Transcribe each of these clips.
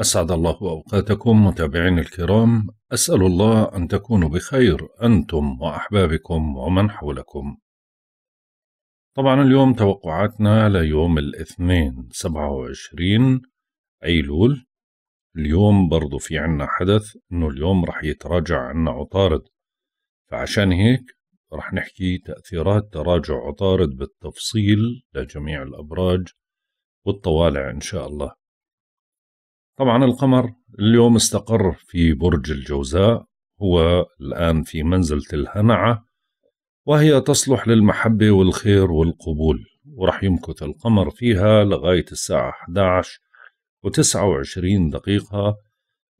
أسعد الله أوقاتكم متابعين الكرام أسأل الله أن تكونوا بخير أنتم وأحبابكم ومن حولكم طبعا اليوم توقعاتنا ليوم الاثنين 27 أيلول اليوم برضو في عنا حدث أنه اليوم رح يتراجع عنا عطارد فعشان هيك رح نحكي تأثيرات تراجع عطارد بالتفصيل لجميع الأبراج والطوالع إن شاء الله طبعا القمر اليوم استقر في برج الجوزاء هو الآن في منزلة الهنعة وهي تصلح للمحبة والخير والقبول ورح يمكث القمر فيها لغاية الساعة 11 و29 دقيقة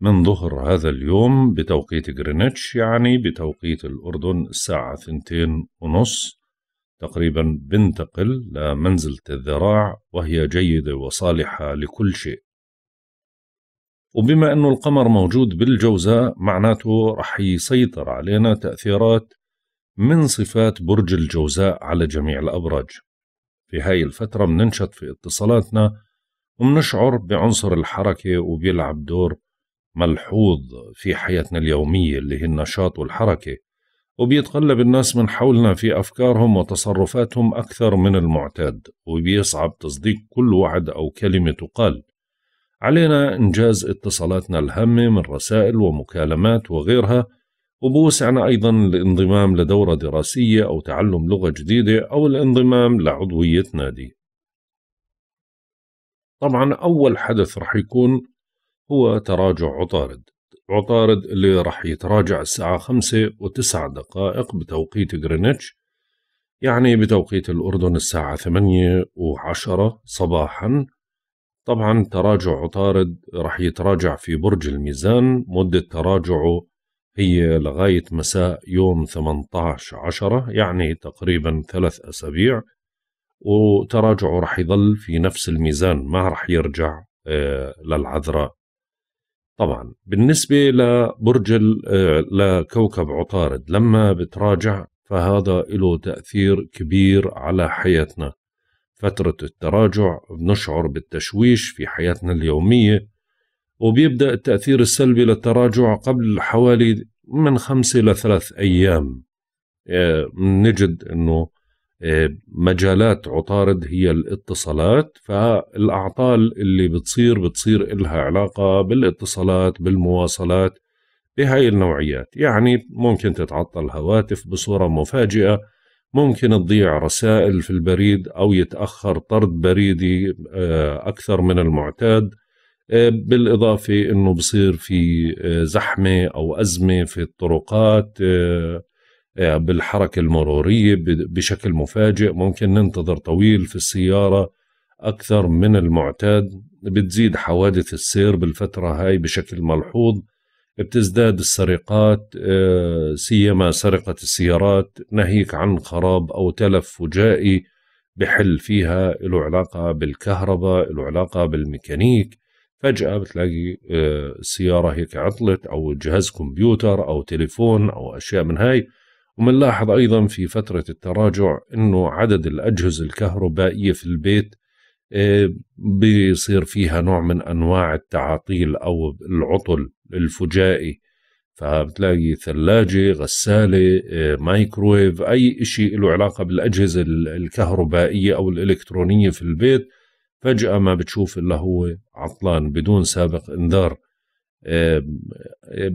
من ظهر هذا اليوم بتوقيت غرينتش يعني بتوقيت الأردن الساعة 2 ونص تقريبا بنتقل لمنزلة الذراع وهي جيدة وصالحة لكل شيء وبما أنه القمر موجود بالجوزاء معناته رح يسيطر علينا تأثيرات من صفات برج الجوزاء على جميع الأبراج في هاي الفترة مننشط في اتصالاتنا ومنشعر بعنصر الحركة وبيلعب دور ملحوظ في حياتنا اليومية اللي هي النشاط والحركة وبيتقلب الناس من حولنا في أفكارهم وتصرفاتهم أكثر من المعتاد وبيصعب تصديق كل وعد أو كلمة تقال علينا إنجاز اتصالاتنا الهامة من رسائل ومكالمات وغيرها وبوسعنا أيضا الانضمام لدورة دراسية أو تعلم لغة جديدة أو الانضمام لعضوية نادي طبعا أول حدث رح يكون هو تراجع عطارد عطارد اللي رح يتراجع الساعة خمسة وتسع دقائق بتوقيت غرينتش يعني بتوقيت الأردن الساعة ثمانية وعشرة صباحا طبعا تراجع عطارد رح يتراجع في برج الميزان مدة تراجعه هي لغاية مساء يوم 18 عشرة يعني تقريبا ثلاث أسابيع وتراجعه رح يظل في نفس الميزان ما رح يرجع آه، للعذراء طبعا بالنسبة لبرج آه، لكوكب عطارد لما بتراجع فهذا له تأثير كبير على حياتنا فترة التراجع بنشعر بالتشويش في حياتنا اليومية وبيبدأ التأثير السلبي للتراجع قبل حوالي من خمسة إلى ثلاث أيام آه، نجد أنه آه، مجالات عطارد هي الاتصالات فالأعطال اللي بتصير بتصير إلها علاقة بالاتصالات بالمواصلات بهاي النوعيات يعني ممكن تتعطل هواتف بصورة مفاجئة ممكن تضيع رسائل في البريد أو يتأخر طرد بريدي آه، أكثر من المعتاد آه، بالإضافة أنه بصير في آه، زحمة أو أزمة في الطرقات بالحركة المرورية بشكل مفاجئ ممكن ننتظر طويل في السيارة أكثر من المعتاد بتزيد حوادث السير بالفترة هاي بشكل ملحوظ بتزداد السرقات آه، سيما سرقة السيارات ناهيك عن خراب أو تلف فجائي بحل فيها له علاقة بالكهرباء له علاقة بالميكانيك فجأة بتلاقي آه، السيارة هيك عطلت أو جهاز كمبيوتر أو تليفون أو أشياء من هاي ومنلاحظ أيضا في فترة التراجع أنه عدد الأجهزة الكهربائية في البيت آه، بيصير فيها نوع من أنواع التعاطيل أو العطل الفجائي فبتلاقي ثلاجة غسالة آه، مايكرويف أي شيء له علاقة بالأجهزة الكهربائية أو الإلكترونية في البيت فجأة ما بتشوف إلا هو عطلان بدون سابق إنذار آه، آه،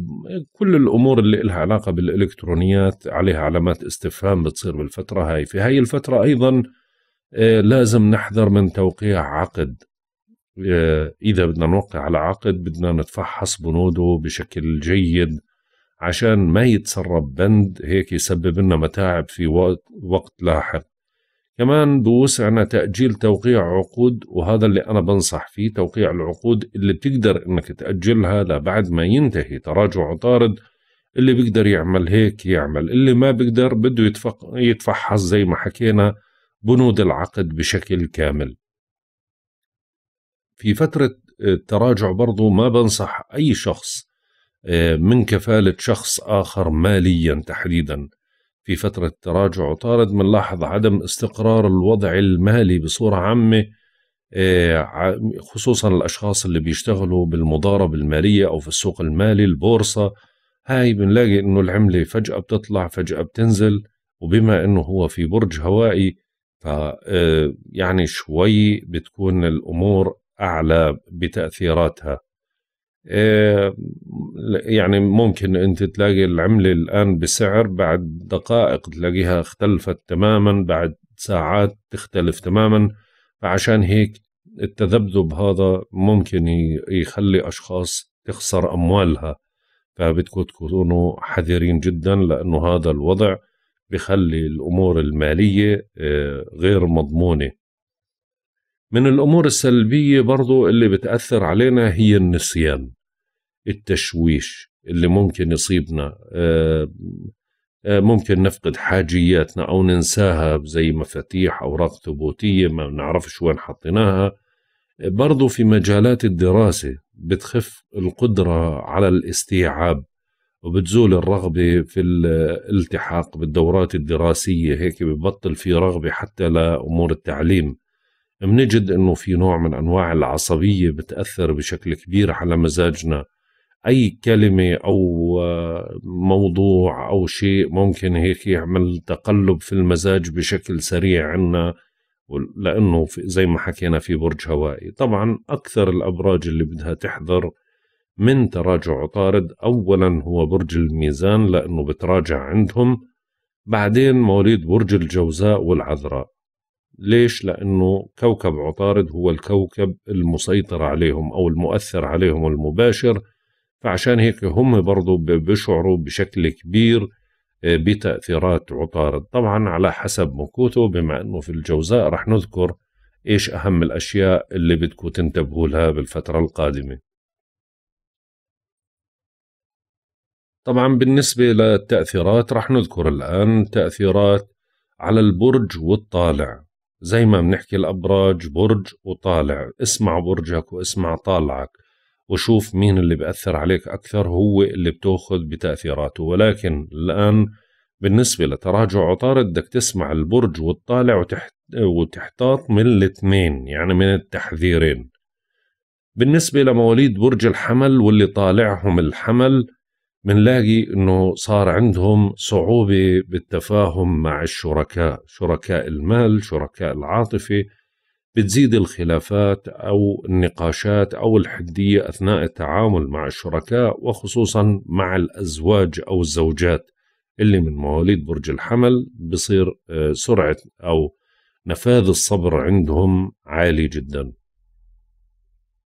كل الأمور اللي لها علاقة بالإلكترونيات عليها علامات استفهام بتصير بالفترة هاي في هاي الفترة أيضا لازم نحذر من توقيع عقد آه، إذا بدنا نوقع على عقد بدنا نتفحص بنوده بشكل جيد عشان ما يتسرب بند هيك يسبب لنا متاعب في وقت, لاحق كمان بوسعنا تأجيل توقيع عقود وهذا اللي أنا بنصح فيه توقيع العقود اللي بتقدر إنك تأجلها لبعد ما ينتهي تراجع عطارد اللي بيقدر يعمل هيك يعمل اللي ما بيقدر بده يتفحص زي ما حكينا بنود العقد بشكل كامل في فترة التراجع آه، برضو ما بنصح أي شخص آه، من كفالة شخص آخر ماليا تحديدا في فترة تراجع طارد بنلاحظ عدم استقرار الوضع المالي بصورة عامة آه، خصوصا الأشخاص اللي بيشتغلوا بالمضاربة المالية أو في السوق المالي البورصة هاي بنلاقي إنه العملة فجأة بتطلع فجأة بتنزل وبما إنه هو في برج هوائي ف يعني شوي بتكون الأمور اعلى بتاثيراتها إيه، يعني ممكن انت تلاقي العمله الان بسعر بعد دقائق تلاقيها اختلفت تماما بعد ساعات تختلف تماما فعشان هيك التذبذب هذا ممكن يخلي اشخاص تخسر اموالها فبدكم تكونوا حذرين جدا لانه هذا الوضع بخلي الامور الماليه إيه، غير مضمونه من الأمور السلبية برضو اللي بتأثر علينا هي النسيان التشويش اللي ممكن يصيبنا آه، آه، ممكن نفقد حاجياتنا أو ننساها زي مفاتيح أوراق ثبوتية ما بنعرفش وين حطيناها برضو في مجالات الدراسة بتخف القدرة على الاستيعاب وبتزول الرغبة في الالتحاق بالدورات الدراسية هيك ببطل في رغبة حتى لأمور التعليم بنجد انه في نوع من انواع العصبيه بتاثر بشكل كبير على مزاجنا اي كلمه او آه، موضوع او شيء ممكن هيك يعمل تقلب في المزاج بشكل سريع عنا لانه زي ما حكينا في برج هوائي طبعا اكثر الابراج اللي بدها تحذر من تراجع عطارد اولا هو برج الميزان لانه بتراجع عندهم بعدين مواليد برج الجوزاء والعذراء ليش؟ لأنه كوكب عطارد هو الكوكب المسيطر عليهم أو المؤثر عليهم المباشر فعشان هيك هم برضو بيشعروا بشكل كبير آه، بتأثيرات عطارد طبعا على حسب مكوته بما أنه في الجوزاء رح نذكر إيش أهم الأشياء اللي بدكم تنتبهوا لها بالفترة القادمة طبعا بالنسبة للتأثيرات رح نذكر الآن تأثيرات على البرج والطالع زي ما بنحكي الأبراج برج وطالع اسمع برجك واسمع طالعك وشوف مين اللي بأثر عليك أكثر هو اللي بتأخذ بتأثيراته ولكن الآن بالنسبة لتراجع عطارد بدك تسمع البرج والطالع وتحت وتحتاط من الاثنين يعني من التحذيرين بالنسبة لمواليد برج الحمل واللي طالعهم الحمل بنلاقي انه صار عندهم صعوبه بالتفاهم مع الشركاء، شركاء المال، شركاء العاطفه بتزيد الخلافات او النقاشات او الحديه اثناء التعامل مع الشركاء وخصوصا مع الازواج او الزوجات اللي من مواليد برج الحمل بصير آه، سرعه او نفاذ الصبر عندهم عالي جدا.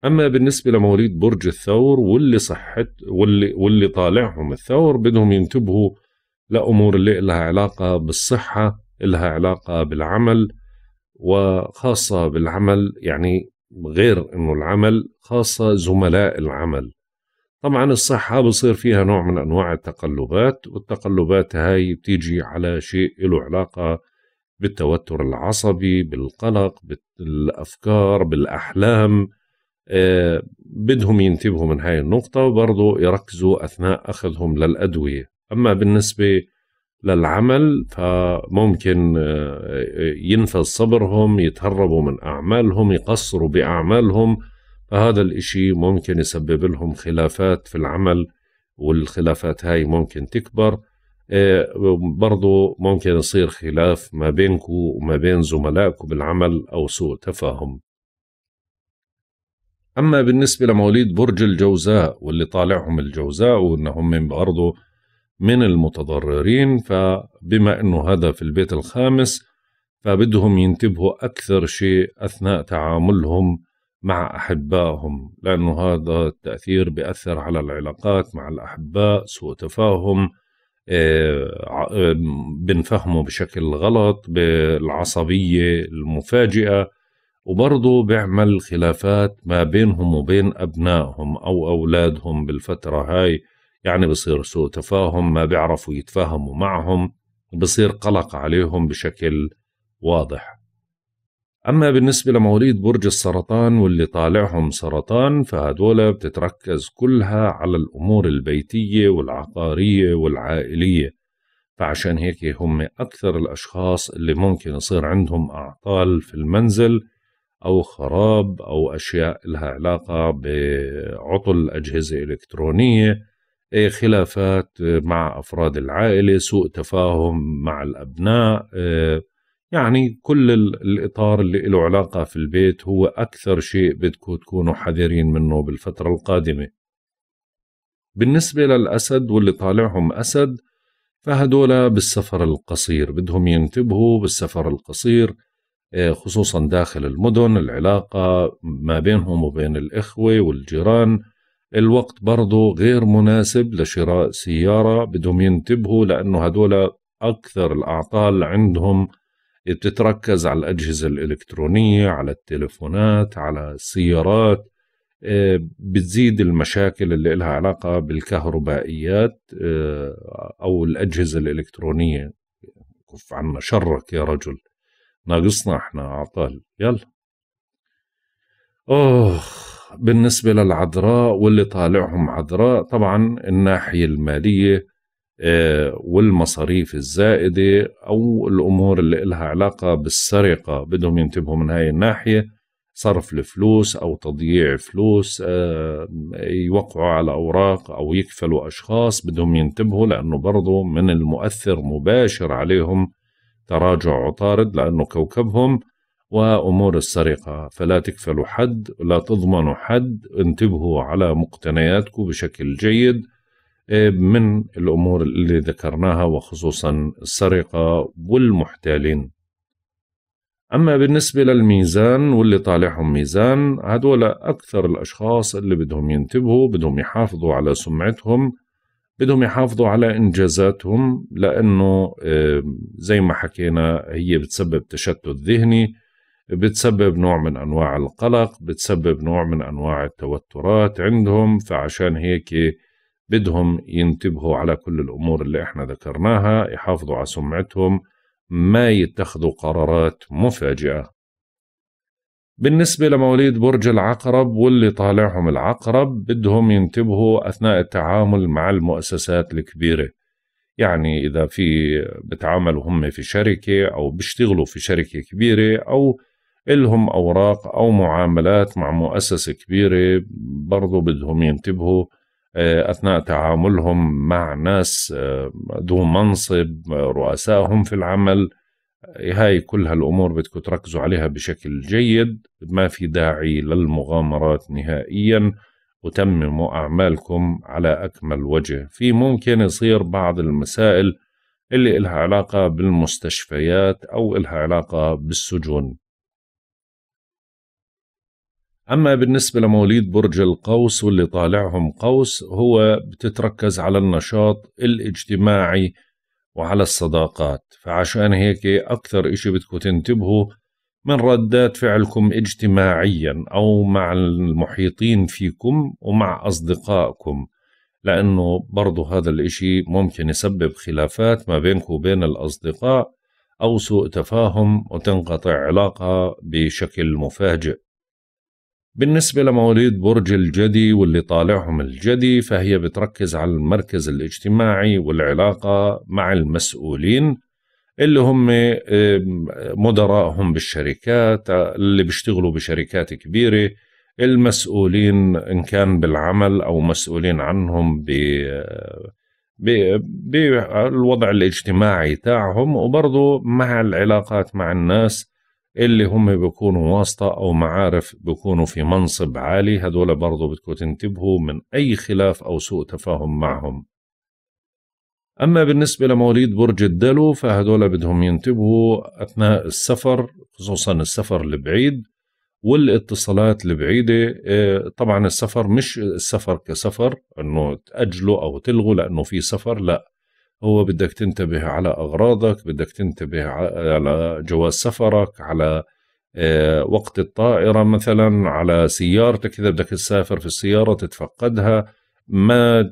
اما بالنسبه لمواليد برج الثور واللي صحت واللي واللي طالعهم الثور بدهم ينتبهوا لامور اللي لها علاقه بالصحه لها علاقه بالعمل وخاصه بالعمل يعني غير انه العمل خاصه زملاء العمل طبعا الصحة بصير فيها نوع من أنواع التقلبات والتقلبات هاي بتيجي على شيء له علاقة بالتوتر العصبي بالقلق بالأفكار بالأحلام آه، بدهم ينتبهوا من هاي النقطة وبرضه يركزوا أثناء أخذهم للأدوية أما بالنسبة للعمل فممكن آه، ينفذ صبرهم يتهربوا من أعمالهم يقصروا بأعمالهم فهذا الإشي ممكن يسبب لهم خلافات في العمل والخلافات هاي ممكن تكبر آه، برضو ممكن يصير خلاف ما بينكو وما بين زملائكو بالعمل أو سوء تفاهم أما بالنسبة لمواليد برج الجوزاء واللي طالعهم الجوزاء وأنهم برضو من المتضررين فبما أنه هذا في البيت الخامس فبدهم ينتبهوا أكثر شيء أثناء تعاملهم مع أحبائهم لأنه هذا التأثير بيأثر على العلاقات مع الأحباء سوء تفاهم آه، آه، بنفهمه بشكل غلط بالعصبية المفاجئة وبرضه بيعمل خلافات ما بينهم وبين أبنائهم أو أولادهم بالفترة هاي يعني بصير سوء تفاهم ما بيعرفوا يتفاهموا معهم بصير قلق عليهم بشكل واضح أما بالنسبة لمواليد برج السرطان واللي طالعهم سرطان فهدول بتتركز كلها على الأمور البيتية والعقارية والعائلية فعشان هيك هم أكثر الأشخاص اللي ممكن يصير عندهم أعطال في المنزل أو خراب أو أشياء لها علاقة بعطل أجهزة إلكترونية إيه، خلافات مع أفراد العائلة سوء تفاهم مع الأبناء إيه، يعني كل الإطار اللي له علاقة في البيت هو أكثر شيء بدكم تكونوا حذرين منه بالفترة القادمة بالنسبة للأسد واللي طالعهم أسد فهدول بالسفر القصير بدهم ينتبهوا بالسفر القصير إيه، خصوصا داخل المدن العلاقة ما بينهم وبين الإخوة والجيران الوقت برضه غير مناسب لشراء سيارة بدهم ينتبهوا لأنه هدول أكثر الأعطال عندهم بتتركز على الأجهزة الإلكترونية على التلفونات على السيارات إيه، بتزيد المشاكل اللي لها علاقة بالكهربائيات إيه، أو الأجهزة الإلكترونية كف عنا شرك يا رجل ناقصنا احنا عطال يلا اخ بالنسبة للعذراء واللي طالعهم عذراء طبعا الناحية المالية آه، والمصاريف الزائدة أو الأمور اللي إلها علاقة بالسرقة بدهم ينتبهوا من هاي الناحية صرف الفلوس أو تضييع فلوس آه، يوقعوا على أوراق أو يكفلوا أشخاص بدهم ينتبهوا لأنه برضو من المؤثر مباشر عليهم تراجع عطارد لأنه كوكبهم وأمور السرقة فلا تكفلوا حد لا تضمنوا حد انتبهوا على مقتنياتكم بشكل جيد آه، من الأمور اللي ذكرناها وخصوصا السرقة والمحتالين أما بالنسبة للميزان واللي طالعهم ميزان هدول أكثر الأشخاص اللي بدهم ينتبهوا بدهم يحافظوا على سمعتهم بدهم يحافظوا على انجازاتهم لانه زي ما حكينا هي بتسبب تشتت ذهني بتسبب نوع من انواع القلق بتسبب نوع من انواع التوترات عندهم فعشان هيك بدهم ينتبهوا على كل الامور اللي احنا ذكرناها يحافظوا على سمعتهم ما يتخذوا قرارات مفاجئه بالنسبة لمواليد برج العقرب واللي طالعهم العقرب بدهم ينتبهوا أثناء التعامل مع المؤسسات الكبيرة يعني إذا في بتعاملوا هم في شركة أو بيشتغلوا في شركة كبيرة أو إلهم أوراق أو معاملات مع مؤسسة كبيرة برضو بدهم ينتبهوا آه، أثناء تعاملهم مع ناس آه، ذو منصب آه، رؤسائهم في العمل هاي كل هالأمور بدكم تركزوا عليها بشكل جيد ما في داعي للمغامرات نهائيا وتمموا أعمالكم على أكمل وجه في ممكن يصير بعض المسائل اللي إلها علاقة بالمستشفيات أو إلها علاقة بالسجون أما بالنسبة لمواليد برج القوس واللي طالعهم قوس هو بتتركز على النشاط الاجتماعي وعلى الصداقات فعشان هيك أكثر إشي بدكم تنتبهوا من ردات فعلكم اجتماعيا أو مع المحيطين فيكم ومع أصدقائكم لأنه برضه هذا الإشي ممكن يسبب خلافات ما بينكم وبين الأصدقاء أو سوء تفاهم وتنقطع علاقة بشكل مفاجئ بالنسبة لمواليد برج الجدي واللي طالعهم الجدي فهي بتركز على المركز الاجتماعي والعلاقة مع المسؤولين اللي هم مدراءهم بالشركات اللي بيشتغلوا بشركات كبيرة المسؤولين إن كان بالعمل أو مسؤولين عنهم ب بالوضع الاجتماعي تاعهم وبرضه مع العلاقات مع الناس اللي هم بيكونوا واسطة أو معارف بيكونوا في منصب عالي هدول برضو بدكم تنتبهوا من أي خلاف أو سوء تفاهم معهم أما بالنسبة لمواليد برج الدلو فهدول بدهم ينتبهوا أثناء السفر خصوصا السفر البعيد والاتصالات البعيدة آه، طبعا السفر مش السفر كسفر أنه تأجله أو تلغوا لأنه في سفر لا هو بدك تنتبه على أغراضك بدك تنتبه على جواز سفرك على آه، وقت الطائرة مثلا على سيارتك إذا بدك تسافر في السيارة تتفقدها ما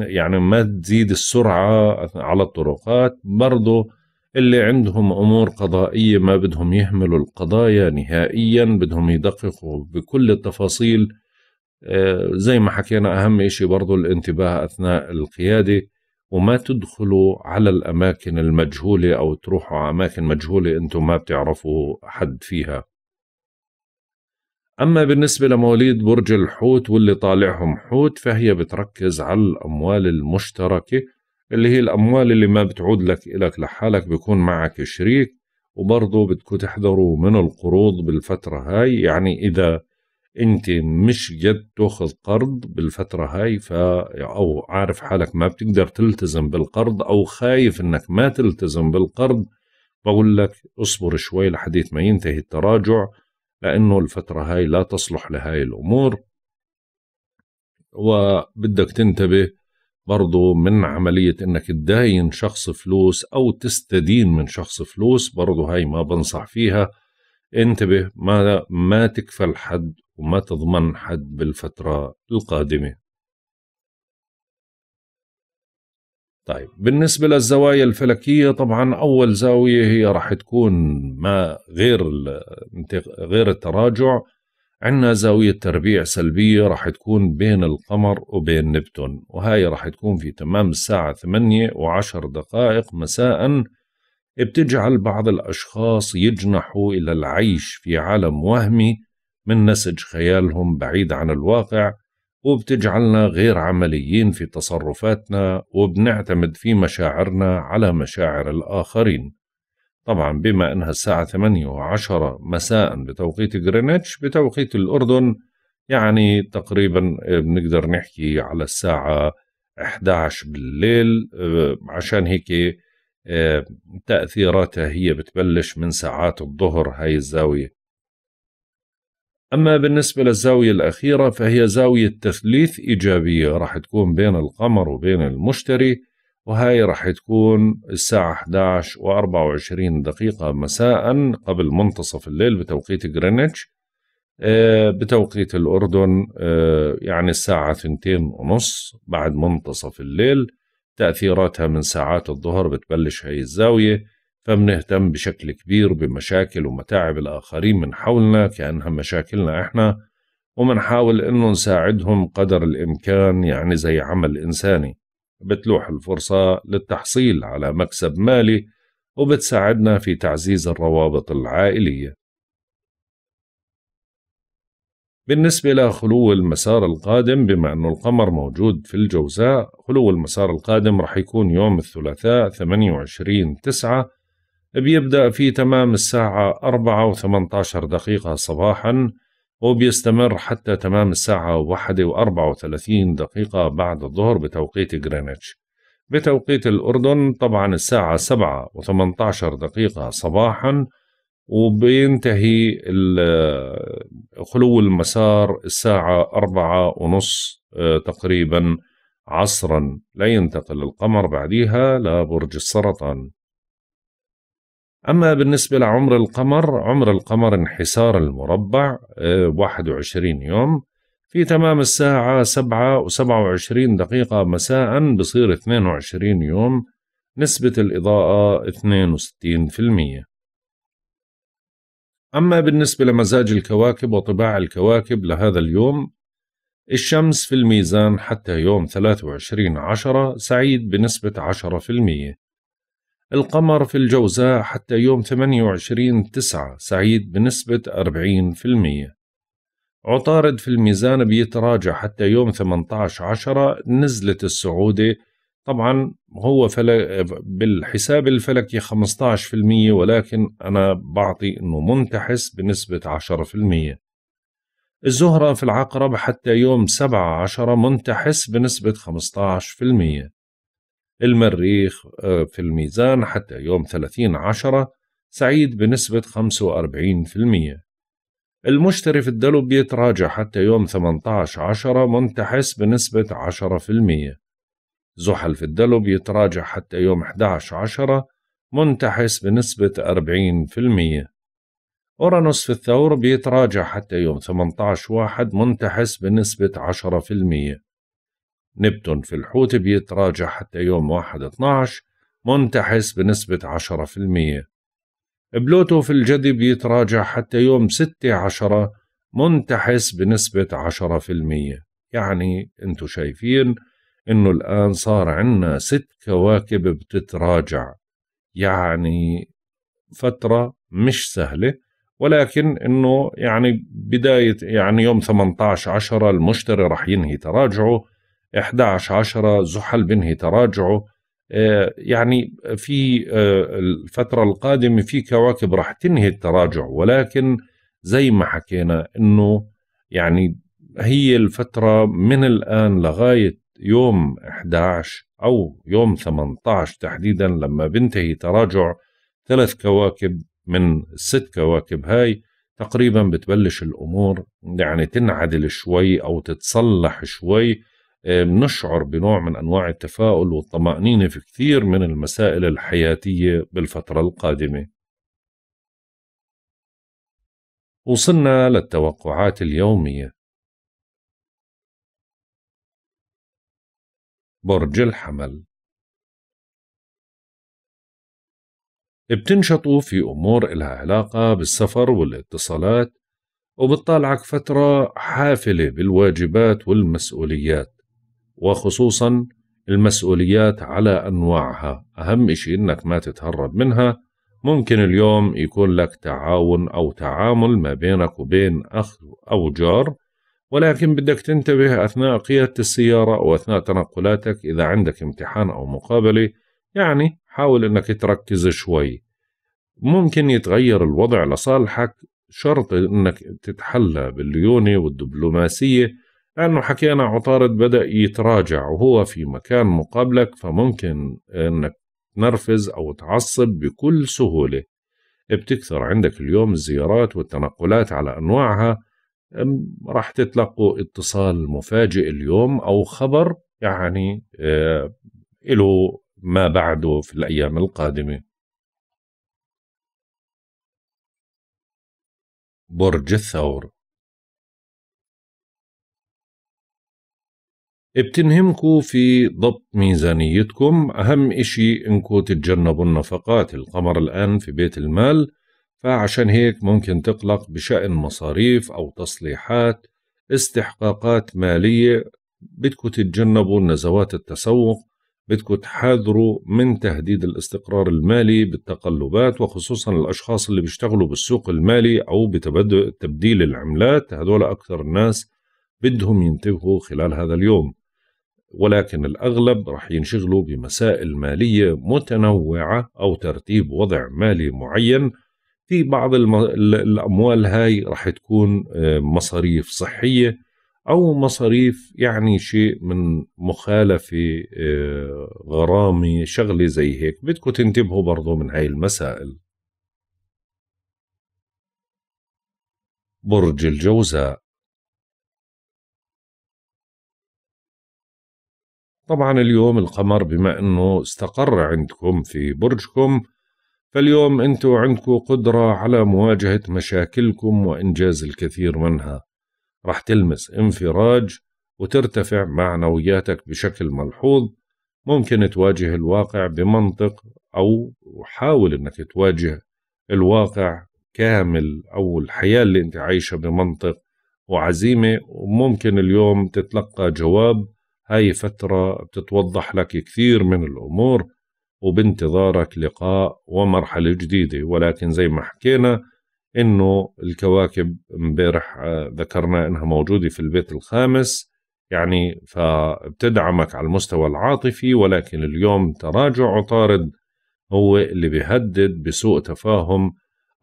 يعني ما تزيد السرعة على الطرقات برضو اللي عندهم أمور قضائية ما بدهم يهملوا القضايا نهائيا بدهم يدققوا بكل التفاصيل آه، زي ما حكينا أهم إشي برضو الانتباه أثناء القيادة وما تدخلوا على الأماكن المجهولة أو تروحوا على أماكن مجهولة أنتم ما بتعرفوا حد فيها أما بالنسبة لمواليد برج الحوت واللي طالعهم حوت فهي بتركز على الأموال المشتركة اللي هي الأموال اللي ما بتعود لك إلك لحالك بيكون معك شريك وبرضه بدكم تحذروا من القروض بالفترة هاي يعني إذا انت مش قد تاخذ قرض بالفتره هاي ف او عارف حالك ما بتقدر تلتزم بالقرض او خايف انك ما تلتزم بالقرض بقول لك اصبر شوي لحديث ما ينتهي التراجع لانه الفتره هاي لا تصلح لهاي الامور وبدك تنتبه برضو من عملية انك تداين شخص فلوس او تستدين من شخص فلوس برضو هاي ما بنصح فيها انتبه ما ما تكفل حد وما تضمن حد بالفترة القادمة طيب بالنسبة للزوايا الفلكية طبعا أول زاوية هي راح تكون ما غير غير التراجع عندنا زاوية تربيع سلبية راح تكون بين القمر وبين نبتون وهاي راح تكون في تمام الساعة 8 و10 دقائق مساءً بتجعل بعض الأشخاص يجنحوا إلى العيش في عالم وهمي من نسج خيالهم بعيد عن الواقع وبتجعلنا غير عمليين في تصرفاتنا وبنعتمد في مشاعرنا على مشاعر الآخرين طبعا بما أنها الساعة 8 وعشرة مساء بتوقيت غرينتش بتوقيت الأردن يعني تقريبا آه، بنقدر نحكي على الساعة 11 بالليل آه، عشان هيك آه، تأثيراتها هي بتبلش من ساعات الظهر هاي الزاوية أما بالنسبة للزاوية الأخيرة فهي زاوية تثليث إيجابية راح تكون بين القمر وبين المشتري وهاي راح تكون الساعة 11 و 24 دقيقة مساء قبل منتصف الليل بتوقيت جرينتش آه، بتوقيت الأردن آه، يعني الساعة 2 ونص بعد منتصف الليل تأثيراتها من ساعات الظهر بتبلش هاي الزاوية فمنهتم بشكل كبير بمشاكل ومتاعب الآخرين من حولنا كأنها مشاكلنا إحنا ومنحاول إنه نساعدهم قدر الإمكان يعني زي عمل إنساني بتلوح الفرصة للتحصيل على مكسب مالي وبتساعدنا في تعزيز الروابط العائلية بالنسبة لخلو المسار القادم بما أنه القمر موجود في الجوزاء خلو المسار القادم رح يكون يوم الثلاثاء 28 تسعة بيبدأ في تمام الساعة 4 و 18 دقيقة صباحا وبيستمر حتى تمام الساعة 1 و 34 دقيقة بعد الظهر بتوقيت غرينتش بتوقيت الأردن طبعا الساعة 7 و 18 دقيقة صباحاً وبينتهي خلو المسار الساعة أربعة ونص آه، تقريبا عصرا لا ينتقل القمر بعدها لبرج السرطان أما بالنسبة لعمر القمر عمر القمر انحسار المربع 21 آه، يوم في تمام الساعة 7 و 27 دقيقة مساء بصير 22 يوم نسبة الإضاءة 62% أما بالنسبة لمزاج الكواكب وطباع الكواكب لهذا اليوم الشمس في الميزان حتى يوم 23 عشرة سعيد بنسبة 10% القمر في الجوزاء حتى يوم 28 تسعة سعيد بنسبة 40% عطارد في الميزان بيتراجع حتى يوم 18 عشرة نزلة السعودة طبعا هو فلك بالحساب الفلكي 15% ولكن أنا بعطي أنه منتحس بنسبة 10% الزهرة في العقرب حتى يوم سبعة عشرة منتحس بنسبة 15% المريخ آه، في الميزان حتى يوم 30 10 سعيد بنسبة 45% المشتري في الدلو بيتراجع حتى يوم 18 10 منتحس بنسبة 10% زحل في الدلو بيتراجع حتى يوم 11 10 منتحس بنسبة 40% أورانوس في الثور بيتراجع حتى يوم 18 واحد منتحس بنسبة 10% نبتون في الحوت بيتراجع حتى يوم 1 12 منتحس بنسبة 10% بلوتو في الجدي بيتراجع حتى يوم 6 10 منتحس بنسبة 10% يعني انتو شايفين انه الان صار عندنا ست كواكب بتتراجع يعني فتره مش سهله ولكن انه يعني بدايه يعني يوم 18 10 المشتري رح ينهي تراجعه 11 10 زحل بينهي تراجعه آه، يعني في آه، الفترة القادمة في كواكب راح تنهي التراجع ولكن زي ما حكينا انه يعني هي الفترة من الآن لغاية يوم 11 أو يوم 18 تحديدا لما بينتهي تراجع ثلاث كواكب من الست كواكب هاي تقريبا بتبلش الأمور يعني تنعدل شوي أو تتصلح شوي آه، بنشعر بنوع من أنواع التفاؤل والطمأنينة في كثير من المسائل الحياتية بالفترة القادمة وصلنا للتوقعات اليومية برج الحمل بتنشطوا في أمور إلها علاقة بالسفر والاتصالات وبتطالعك فترة حافلة بالواجبات والمسؤوليات وخصوصا المسؤوليات على أنواعها أهم إشي إنك ما تتهرب منها ممكن اليوم يكون لك تعاون أو تعامل ما بينك وبين أخ أو جار ولكن بدك تنتبه أثناء قيادة السيارة أو أثناء تنقلاتك إذا عندك امتحان أو مقابلة يعني حاول أنك تركز شوي ممكن يتغير الوضع لصالحك شرط أنك تتحلى بالليونة والدبلوماسية لأنه حكينا عطارد بدأ يتراجع وهو في مكان مقابلك فممكن أنك تنرفز أو تعصب بكل سهولة بتكثر عندك اليوم الزيارات والتنقلات على أنواعها راح تتلقوا اتصال مفاجئ اليوم أو خبر يعني له آه، ما بعده في الأيام القادمة برج الثور بتنهمكوا في ضبط ميزانيتكم أهم إشي انكم تتجنبوا النفقات القمر الآن في بيت المال فعشان هيك ممكن تقلق بشأن مصاريف أو تصليحات استحقاقات مالية بدكم تتجنبوا نزوات التسوق بدكم تحاذروا من تهديد الاستقرار المالي بالتقلبات وخصوصا الأشخاص اللي بيشتغلوا بالسوق المالي أو بتبديل العملات هذول أكثر الناس بدهم ينتبهوا خلال هذا اليوم ولكن الأغلب رح ينشغلوا بمسائل مالية متنوعة أو ترتيب وضع مالي معين في بعض الاموال هاي راح تكون آه، مصاريف صحيه او مصاريف يعني شيء من مخالفه آه، غرامه شغله زي هيك بدكم تنتبهوا برضه من هاي المسائل برج الجوزاء طبعا اليوم القمر بما انه استقر عندكم في برجكم فاليوم أنتوا عندكم قدرة على مواجهة مشاكلكم وإنجاز الكثير منها رح تلمس انفراج وترتفع معنوياتك بشكل ملحوظ ممكن تواجه الواقع بمنطق أو حاول أنك تواجه الواقع كامل أو الحياة اللي أنت عايشها بمنطق وعزيمة وممكن اليوم تتلقى جواب هاي فترة بتتوضح لك كثير من الأمور وبانتظارك لقاء ومرحلة جديدة ولكن زي ما حكينا إنه الكواكب امبارح آه، ذكرنا إنها موجودة في البيت الخامس يعني فبتدعمك على المستوى العاطفي ولكن اليوم تراجع عطارد هو اللي بيهدد بسوء تفاهم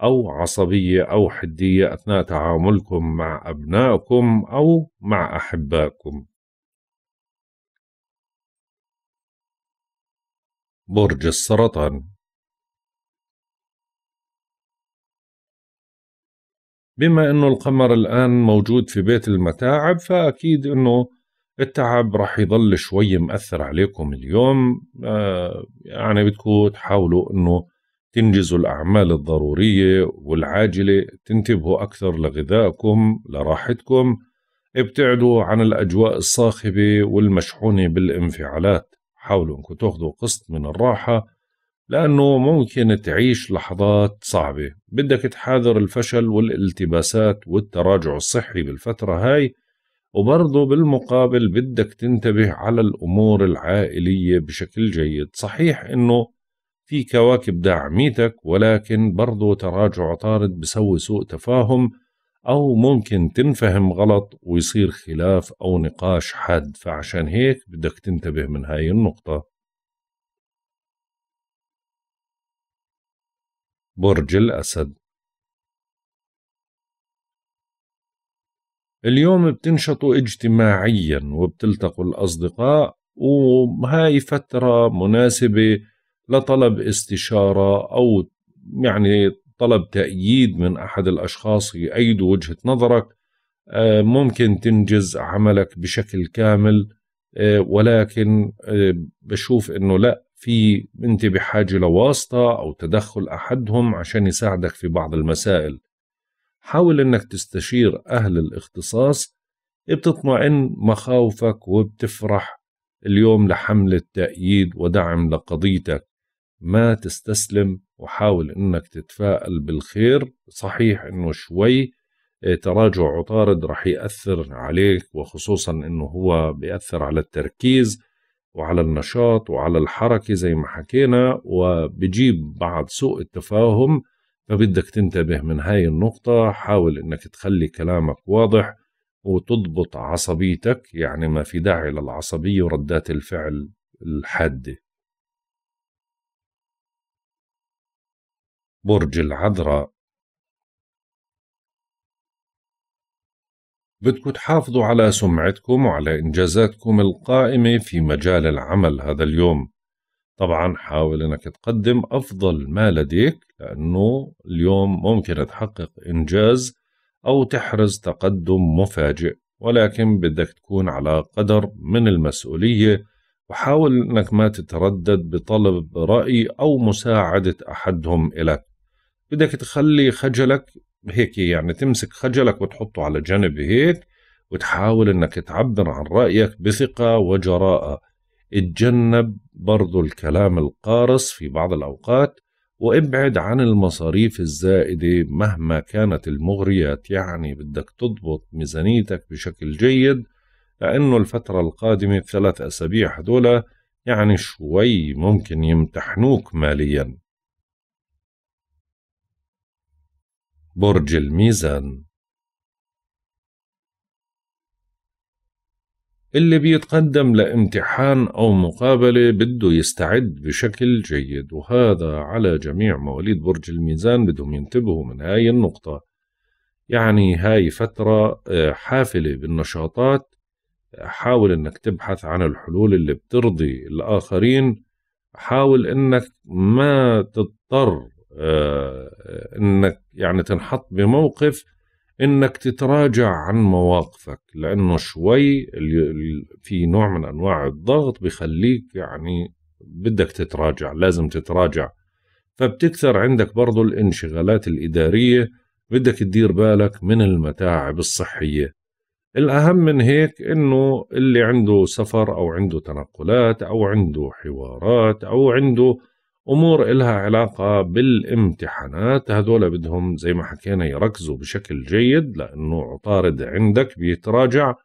أو عصبية أو حدية أثناء تعاملكم مع أبنائكم أو مع أحبائكم برج السرطان بما انه القمر الان موجود في بيت المتاعب فاكيد انه التعب رح يضل شوي مأثر عليكم اليوم آه يعني بدكم تحاولوا انه تنجزوا الأعمال الضرورية والعاجلة تنتبهوا أكثر لغذائكم لراحتكم ابتعدوا عن الأجواء الصاخبة والمشحونة بالانفعالات حاولوا انكم تاخذوا قسط من الراحة لأنه ممكن تعيش لحظات صعبة بدك تحاذر الفشل والالتباسات والتراجع الصحي بالفترة هاي وبرضه بالمقابل بدك تنتبه على الأمور العائلية بشكل جيد صحيح أنه في كواكب داعميتك ولكن برضه تراجع طارد بسوي سوء تفاهم أو ممكن تنفهم غلط ويصير خلاف أو نقاش حاد فعشان هيك بدك تنتبه من هاي النقطة برج الأسد اليوم بتنشطوا اجتماعيا وبتلتقوا الأصدقاء وهاي فترة مناسبة لطلب استشارة أو يعني طلب تأييد من أحد الأشخاص يأيدوا وجهة نظرك آه، ممكن تنجز عملك بشكل كامل آه، ولكن آه، بشوف انه لا في انت بحاجه لواسطه او تدخل احدهم عشان يساعدك في بعض المسائل حاول انك تستشير اهل الاختصاص بتطمئن مخاوفك وبتفرح اليوم لحمله تأييد ودعم لقضيتك ما تستسلم وحاول انك تتفائل بالخير صحيح انه شوي إيه، تراجع عطارد رح يأثر عليك وخصوصا انه هو بيأثر على التركيز وعلى النشاط وعلى الحركة زي ما حكينا وبجيب بعض سوء التفاهم فبدك تنتبه من هاي النقطة حاول انك تخلي كلامك واضح وتضبط عصبيتك يعني ما في داعي للعصبية وردات الفعل الحادة برج العذراء بدكم تحافظوا على سمعتكم وعلى إنجازاتكم القائمة في مجال العمل هذا اليوم طبعا حاول انك تقدم افضل ما لديك لانه اليوم ممكن تحقق انجاز او تحرز تقدم مفاجئ ولكن بدك تكون على قدر من المسؤوليه وحاول انك ما تتردد بطلب راي او مساعده احدهم الك بدك تخلي خجلك هيك يعني تمسك خجلك وتحطه على جنب هيك وتحاول انك تعبر عن رأيك بثقة وجراءة اتجنب برضو الكلام القارص في بعض الأوقات وابعد عن المصاريف الزائدة مهما كانت المغريات يعني بدك تضبط ميزانيتك بشكل جيد لأنه الفترة القادمة في ثلاث أسابيع هذولا يعني شوي ممكن يمتحنوك ماليا برج الميزان اللي بيتقدم لامتحان أو مقابلة بده يستعد بشكل جيد وهذا على جميع مواليد برج الميزان بدهم ينتبهوا من هاي النقطة يعني هاي فترة آه، حافلة بالنشاطات حاول انك تبحث عن الحلول اللي بترضي الآخرين حاول انك ما تضطر آه، انك يعني تنحط بموقف انك تتراجع عن مواقفك لانه شوي في نوع من انواع الضغط بخليك يعني بدك تتراجع لازم تتراجع فبتكثر عندك برضو الانشغالات الإدارية بدك تدير بالك من المتاعب الصحية الأهم من هيك إنه اللي عنده سفر أو عنده تنقلات أو عنده حوارات أو عنده امور إلها علاقه بالامتحانات هذول بدهم زي ما حكينا يركزوا بشكل جيد لانه عطارد عندك بيتراجع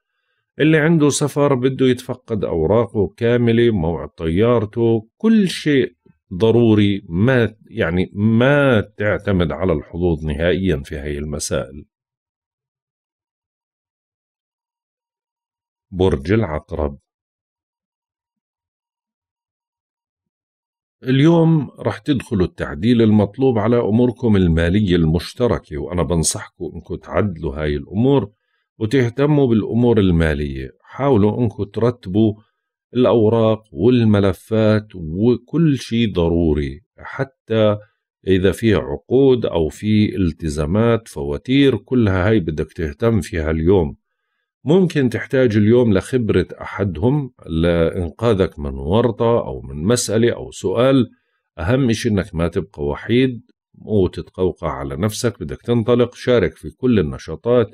اللي عنده سفر بده يتفقد اوراقه كامله موعد طيارته كل شيء ضروري ما يعني ما تعتمد على الحظوظ نهائيا في هاي المسائل برج العقرب اليوم رح تدخلوا التعديل المطلوب على أموركم المالية المشتركة وأنا بنصحكم أنكم تعدلوا هاي الأمور وتهتموا بالأمور المالية حاولوا أنكم ترتبوا الأوراق والملفات وكل شيء ضروري حتى إذا في عقود أو في التزامات فواتير كلها هاي بدك تهتم فيها اليوم ممكن تحتاج اليوم لخبرة أحدهم لإنقاذك من ورطة أو من مسألة أو سؤال أهم شيء إنك ما تبقى وحيد وتتقوقع على نفسك بدك تنطلق شارك في كل النشاطات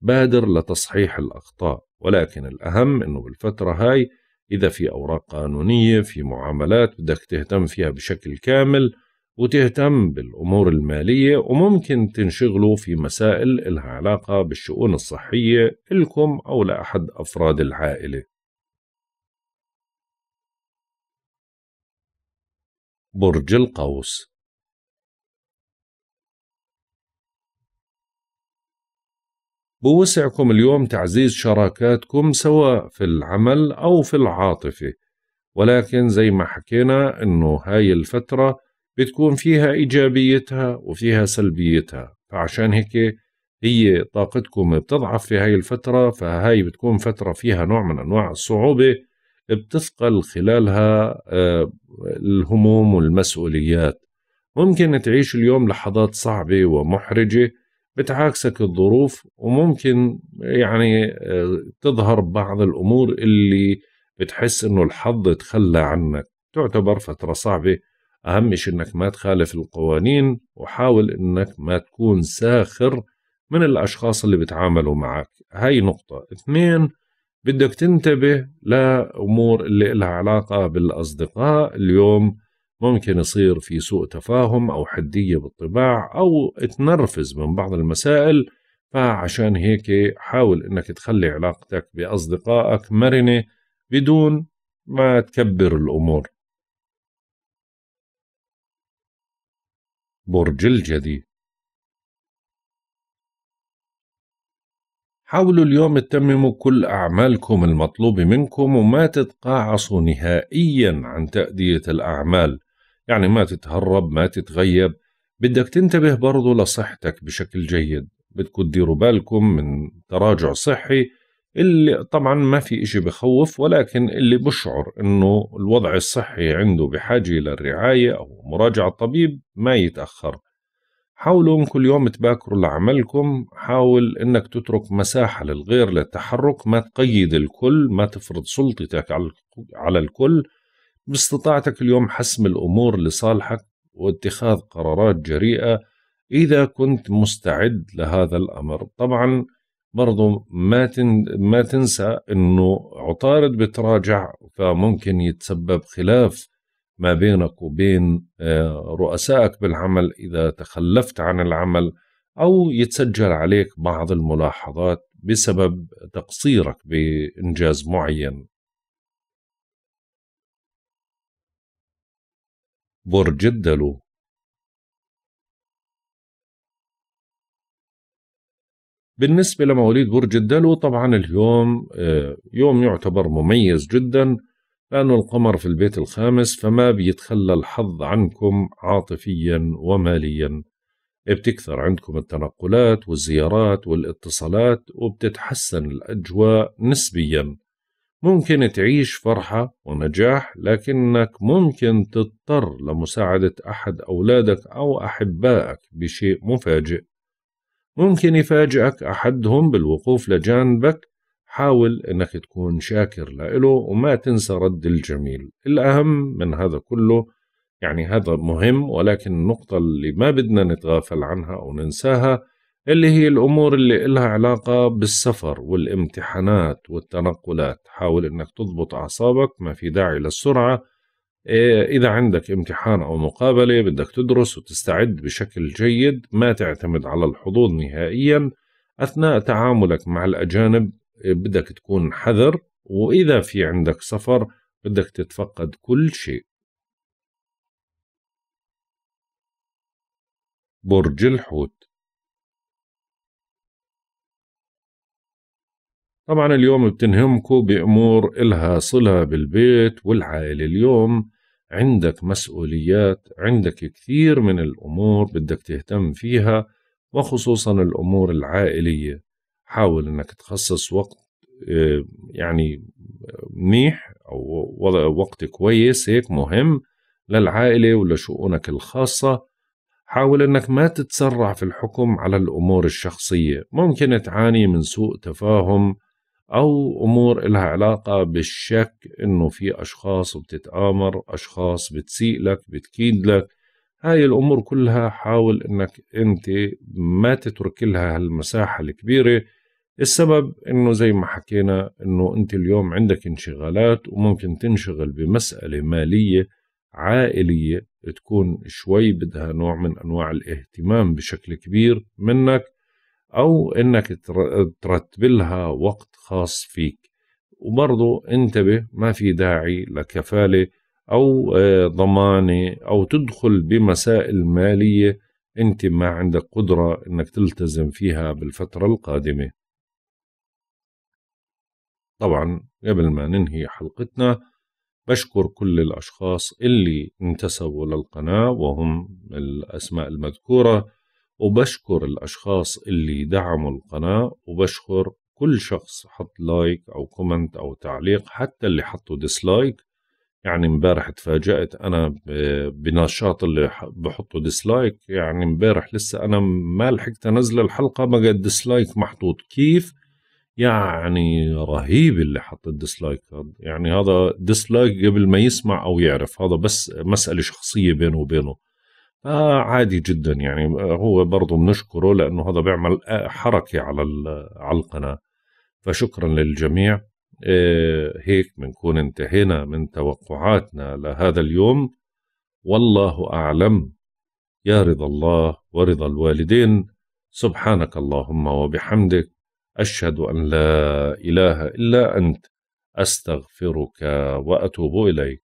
بادر لتصحيح الأخطاء ولكن الأهم إنه بالفترة هاي إذا في أوراق قانونية في معاملات بدك تهتم فيها بشكل كامل وتهتم بالأمور المالية وممكن تنشغلوا في مسائل إلها علاقة بالشؤون الصحية إلكم أو لأحد أفراد العائلة برج القوس بوسعكم اليوم تعزيز شراكاتكم سواء في العمل أو في العاطفة ولكن زي ما حكينا أنه هاي الفترة بتكون فيها إيجابيتها وفيها سلبيتها فعشان هيك هي طاقتكم بتضعف في هاي الفترة فهاي بتكون فترة فيها نوع من أنواع الصعوبة بتثقل خلالها آه، الهموم والمسؤوليات ممكن تعيش اليوم لحظات صعبة ومحرجة بتعاكسك الظروف وممكن يعني آه، تظهر بعض الأمور اللي بتحس إنه الحظ تخلى عنك تعتبر فترة صعبة أهم شيء إنك ما تخالف القوانين وحاول إنك ما تكون ساخر من الأشخاص اللي بتعاملوا معك هاي نقطة اثنين بدك تنتبه لأمور اللي لها علاقة بالأصدقاء اليوم ممكن يصير في سوء تفاهم أو حدية بالطباع أو تنرفز من بعض المسائل فعشان هيك حاول إنك تخلي علاقتك بأصدقائك مرنة بدون ما تكبر الأمور برج الجدي حاولوا اليوم تتمموا كل أعمالكم المطلوبة منكم وما تتقاعصوا نهائيا عن تأدية الأعمال يعني ما تتهرب ما تتغيب بدك تنتبه برضو لصحتك بشكل جيد بدكم تديروا بالكم من تراجع صحي اللي طبعا ما في إشي بخوف ولكن اللي بشعر إنه الوضع الصحي عنده بحاجة للرعاية أو مراجعة طبيب ما يتأخر حاولوا كل يوم تباكروا لعملكم حاول إنك تترك مساحة للغير للتحرك ما تقيد الكل ما تفرض سلطتك على الكل باستطاعتك اليوم حسم الأمور لصالحك واتخاذ قرارات جريئة إذا كنت مستعد لهذا الأمر طبعا برضو ما ما تنسى انه عطارد بتراجع فممكن يتسبب خلاف ما بينك وبين آه، رؤسائك بالعمل اذا تخلفت عن العمل او يتسجل عليك بعض الملاحظات بسبب تقصيرك بانجاز معين برج الدلو بالنسبة لمواليد برج الدلو طبعا اليوم آه، يوم يعتبر مميز جدا لأنه القمر في البيت الخامس فما بيتخلى الحظ عنكم عاطفيا وماليا بتكثر عندكم التنقلات والزيارات والاتصالات وبتتحسن الأجواء نسبيا ممكن تعيش فرحة ونجاح لكنك ممكن تضطر لمساعدة أحد أولادك أو أحبائك بشيء مفاجئ ممكن يفاجئك أحدهم بالوقوف لجانبك حاول أنك تكون شاكر له وما تنسى رد الجميل الأهم من هذا كله يعني هذا مهم ولكن النقطة اللي ما بدنا نتغافل عنها أو ننساها اللي هي الأمور اللي إلها علاقة بالسفر والامتحانات والتنقلات حاول أنك تضبط أعصابك ما في داعي للسرعة إيه، إذا عندك امتحان أو مقابلة بدك تدرس وتستعد بشكل جيد ما تعتمد على الحظوظ نهائيا أثناء تعاملك مع الأجانب إيه، بدك تكون حذر وإذا في عندك سفر بدك تتفقد كل شيء برج الحوت طبعا اليوم بتنهمكم بأمور إلها صلة بالبيت والعائلة اليوم عندك مسؤوليات عندك كثير من الأمور بدك تهتم فيها وخصوصا الأمور العائلية حاول أنك تخصص وقت آه، يعني منيح أو وقت كويس هيك مهم للعائلة ولشؤونك الخاصة حاول أنك ما تتسرع في الحكم على الأمور الشخصية ممكن تعاني من سوء تفاهم أو أمور إلها علاقة بالشك إنه في أشخاص بتتآمر أشخاص بتسيء لك بتكيد لك هاي الأمور كلها حاول إنك أنت ما تترك لها هالمساحة الكبيرة السبب إنه زي ما حكينا إنه أنت اليوم عندك انشغالات وممكن تنشغل بمسألة مالية عائلية تكون شوي بدها نوع من أنواع الاهتمام بشكل كبير منك او انك ترتب لها وقت خاص فيك وبرضه انتبه ما في داعي لكفاله او آه، ضمانه او تدخل بمسائل ماليه انت ما عندك قدره انك تلتزم فيها بالفتره القادمه طبعا قبل ما ننهي حلقتنا بشكر كل الأشخاص اللي انتسبوا للقناة وهم الأسماء المذكورة وبشكر الأشخاص اللي دعموا القناة وبشكر كل شخص حط لايك أو كومنت أو تعليق حتى اللي حطوا ديسلايك يعني امبارح تفاجأت أنا بنشاط اللي بحطوا ديسلايك يعني امبارح لسه أنا ما لحقت أنزل الحلقة ما قد ديسلايك محطوط كيف يعني رهيب اللي حط الديسلايك يعني هذا ديسلايك قبل ما يسمع أو يعرف هذا بس مسألة شخصية بينه وبينه آه عادي جدا يعني آه، هو برضه بنشكره لانه هذا بيعمل آه، حركه على آه، على القناه فشكرا للجميع هيك بنكون انتهينا من توقعاتنا لهذا اليوم والله اعلم يا رضا الله ورضا الوالدين سبحانك اللهم وبحمدك اشهد ان لا اله الا انت استغفرك واتوب اليك